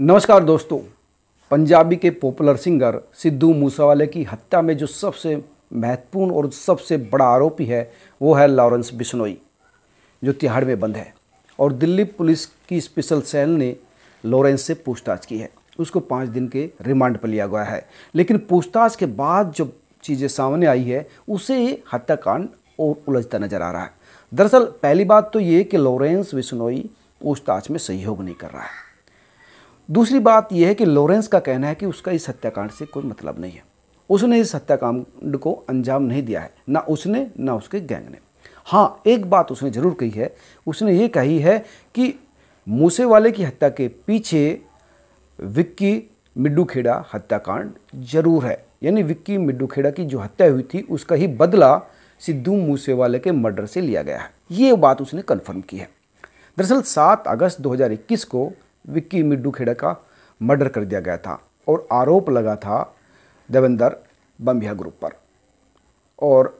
नमस्कार दोस्तों पंजाबी के पॉपुलर सिंगर सिद्धू मूसावाले की हत्या में जो सबसे महत्वपूर्ण और सबसे बड़ा आरोपी है वो है लॉरेंस बिश्नोई जो तिहाड़ में बंद है और दिल्ली पुलिस की स्पेशल सेल ने लॉरेंस से पूछताछ की है उसको पाँच दिन के रिमांड पर लिया गया है लेकिन पूछताछ के बाद जो चीज़ें सामने आई है उसे हत्याकांड और उलझता नजर आ रहा है दरअसल पहली बात तो ये कि लॉरेंस बिश्नोई पूछताछ में सहयोग नहीं कर रहा है दूसरी बात यह है कि लॉरेंस का कहना है कि उसका इस हत्याकांड से कोई मतलब नहीं है उसने इस हत्याकांड को अंजाम नहीं दिया है ना उसने ना उसके गैंग ने हाँ एक बात उसने ज़रूर कही है उसने ये कही है कि मूसे वाले की हत्या के पीछे विक्की मिड्डूखेड़ा हत्याकांड जरूर है यानी विक्की मिड्डूखेड़ा की जो हत्या हुई थी उसका ही बदला सिद्धू मूसेवाले के मर्डर से लिया गया है ये बात उसने कन्फर्म की है दरअसल 7 अगस्त 2021 को विक्की मिड्डू खेड़ा का मर्डर कर दिया गया था और आरोप लगा था देवेंदर बम्बिया ग्रुप पर और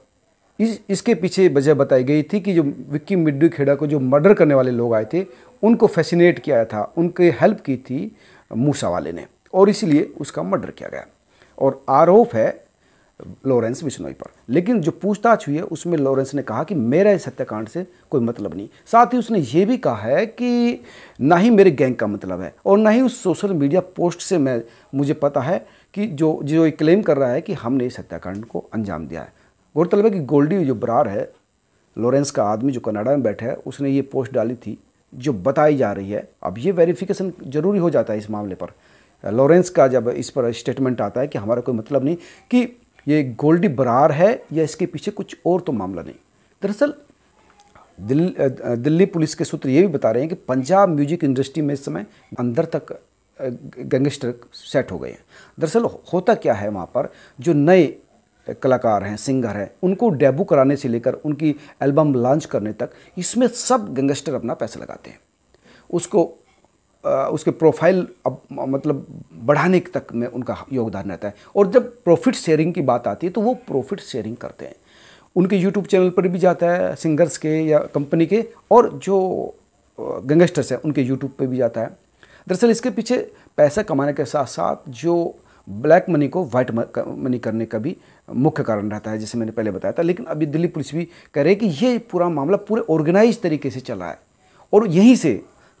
इस इसके पीछे वजह बताई गई थी कि जो विक्की मिड्डू खेड़ा को जो मर्डर करने वाले लोग आए थे उनको फैसिनेट किया था उनकी हेल्प की थी मूसा वाले ने और इसलिए उसका मर्डर किया गया और आरोप है लॉरेंस बिश्नोई पर लेकिन जो पूछताछ हुई है उसमें लॉरेंस ने कहा कि मेरा इस हत्याकांड से कोई मतलब नहीं साथ ही उसने ये भी कहा है कि ना ही मेरे गैंग का मतलब है और ना ही उस सोशल मीडिया पोस्ट से मैं मुझे पता है कि जो जो ये क्लेम कर रहा है कि हमने इस हत्याकांड को अंजाम दिया है गौरतलब है कि गोल्डी जो बरार है लॉरेंस का आदमी जो कनाडा में बैठा है उसने ये पोस्ट डाली थी जो बताई जा रही है अब ये वेरिफिकेशन जरूरी हो जाता है इस मामले पर लॉरेंस का जब इस पर स्टेटमेंट आता है कि हमारा कोई मतलब नहीं कि ये गोल्डी बरार है या इसके पीछे कुछ और तो मामला नहीं दरअसल दिल, दिल्ली पुलिस के सूत्र ये भी बता रहे हैं कि पंजाब म्यूजिक इंडस्ट्री में इस समय अंदर तक गैंगस्टर सेट हो गए हैं दरअसल होता क्या है वहाँ पर जो नए कलाकार हैं सिंगर हैं उनको डेब्यू कराने से लेकर उनकी एल्बम लॉन्च करने तक इसमें सब गैंगस्टर अपना पैसा लगाते हैं उसको उसके प्रोफाइल अब मतलब बढ़ाने तक में उनका योगदान रहता है और जब प्रॉफिट शेयरिंग की बात आती है तो वो प्रॉफिट शेयरिंग करते हैं उनके यूट्यूब चैनल पर भी जाता है सिंगर्स के या कंपनी के और जो गंगस्टर्स हैं उनके यूट्यूब पर भी जाता है दरअसल इसके पीछे पैसा कमाने के साथ साथ जो ब्लैक मनी को वाइट मनी करने का भी मुख्य कारण रहता है जैसे मैंने पहले बताया था लेकिन अभी दिल्ली पुलिस भी कह रही है कि ये पूरा मामला पूरे ऑर्गेनाइज तरीके से चला है और यहीं से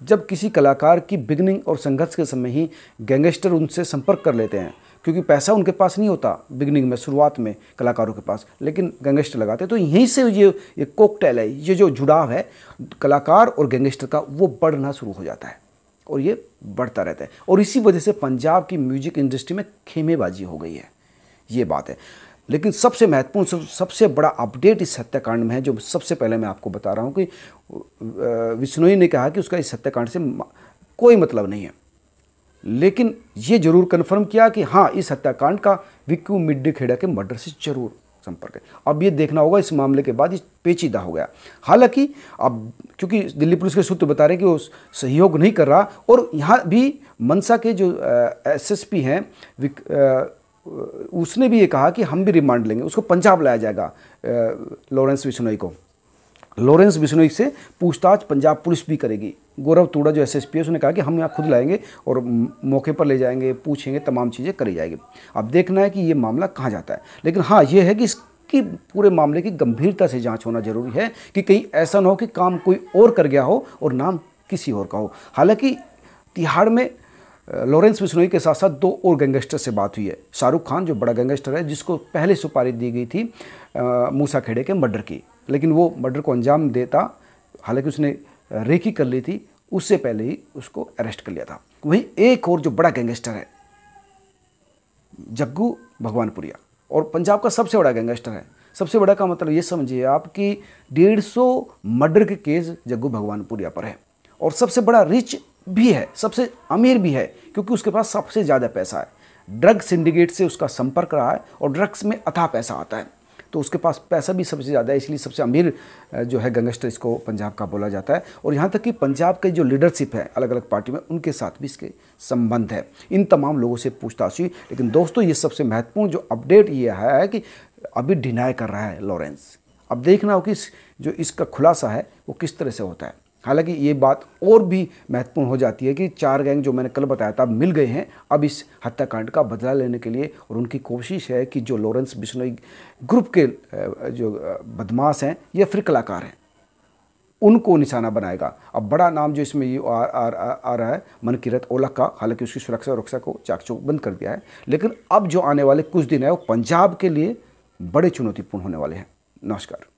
जब किसी कलाकार की बिगनिंग और संघर्ष के समय ही गैंगस्टर उनसे संपर्क कर लेते हैं क्योंकि पैसा उनके पास नहीं होता बिगनिंग में शुरुआत में कलाकारों के पास लेकिन गैंगस्टर लगाते तो यहीं से ये ये कोकटेल है ये जो जुड़ाव है कलाकार और गैंगस्टर का वो बढ़ना शुरू हो जाता है और ये बढ़ता रहता है और इसी वजह से पंजाब की म्यूजिक इंडस्ट्री में खेमेबाजी हो गई है ये बात है लेकिन सबसे महत्वपूर्ण सबसे बड़ा अपडेट इस हत्याकांड में है जो सबसे पहले मैं आपको बता रहा हूँ कि विष्णोई ने कहा कि उसका इस हत्याकांड से कोई मतलब नहीं है लेकिन ये जरूर कन्फर्म किया कि हाँ इस हत्याकांड का विक्यू मिड्डी खेड़ा के मर्डर से जरूर संपर्क है अब ये देखना होगा इस मामले के बाद ये पेचीदा हो गया हालांकि अब क्योंकि दिल्ली पुलिस के सूत्र बता रहे हैं कि वो सहयोग नहीं कर रहा और यहाँ भी मनसा के जो एसएसपी हैं उसने भी ये कहा कि हम भी रिमांड लेंगे उसको पंजाब लाया जाएगा लॉरेंस बिश्नोई को लॉरेंस बिश्नोई से पूछताछ पंजाब पुलिस भी करेगी गौरव तोड़ा जो एस एस पी है उसने कहा कि हम यहाँ खुद लाएंगे और मौके पर ले जाएंगे पूछेंगे तमाम चीज़ें करी जाएगी अब देखना है कि ये मामला कहाँ जाता है लेकिन हाँ ये है कि इसकी पूरे मामले की गंभीरता से जांच होना जरूरी है कि कहीं ऐसा ना हो कि काम कोई और कर गया हो और नाम किसी और का हो हालांकि तिहाड़ में लॉरेंस बिश्नोई के साथ साथ दो और गैंगस्टर से बात हुई है शाहरुख खान जो बड़ा गैंगस्टर है जिसको पहले सुपारी दी गई थी मूसा खेड़े के मर्डर की लेकिन वो मर्डर को अंजाम देता हालांकि उसने रेकी कर ली थी उससे पहले ही उसको अरेस्ट कर लिया था वहीं एक और जो बड़ा गैंगस्टर है जग्गू भगवानपुरिया और पंजाब का सबसे बड़ा गैंगस्टर है सबसे बड़ा का मतलब ये समझिए आप कि डेढ़ सौ मर्डर के केस जग्गू भगवानपुरिया पर है और सबसे बड़ा रिच भी है सबसे अमीर भी है क्योंकि उसके पास सबसे ज़्यादा पैसा है ड्रग सिंडिकेट से उसका संपर्क रहा है और ड्रग्स में अथाह पैसा आता है तो उसके पास पैसा भी सबसे ज़्यादा है इसलिए सबसे अमीर जो है गंगस्टर इसको पंजाब का बोला जाता है और यहाँ तक कि पंजाब के जो लीडरशिप है अलग अलग पार्टी में उनके साथ भी इसके संबंध है इन तमाम लोगों से पूछताछ हुई लेकिन दोस्तों ये सबसे महत्वपूर्ण जो अपडेट ये आया है कि अभी डिनाई कर रहा है लॉरेंस अब देखना हो कि जो इसका खुलासा है वो किस तरह से होता है हालांकि ये बात और भी महत्वपूर्ण हो जाती है कि चार गैंग जो मैंने कल बताया था मिल गए हैं अब इस हत्याकांड का बदला लेने के लिए और उनकी कोशिश है कि जो लॉरेंस बिश्नोई ग्रुप के जो बदमाश हैं या फिर कलाकार हैं उनको निशाना बनाएगा अब बड़ा नाम जो इसमें ये आ, आ, आ, आ रहा है मनकीरत ओला का हालांकि उसकी सुरक्षा रक्षा को चाकचौक बंद कर दिया है लेकिन अब जो आने वाले कुछ दिन है वो पंजाब के लिए बड़े चुनौतीपूर्ण होने वाले हैं नमस्कार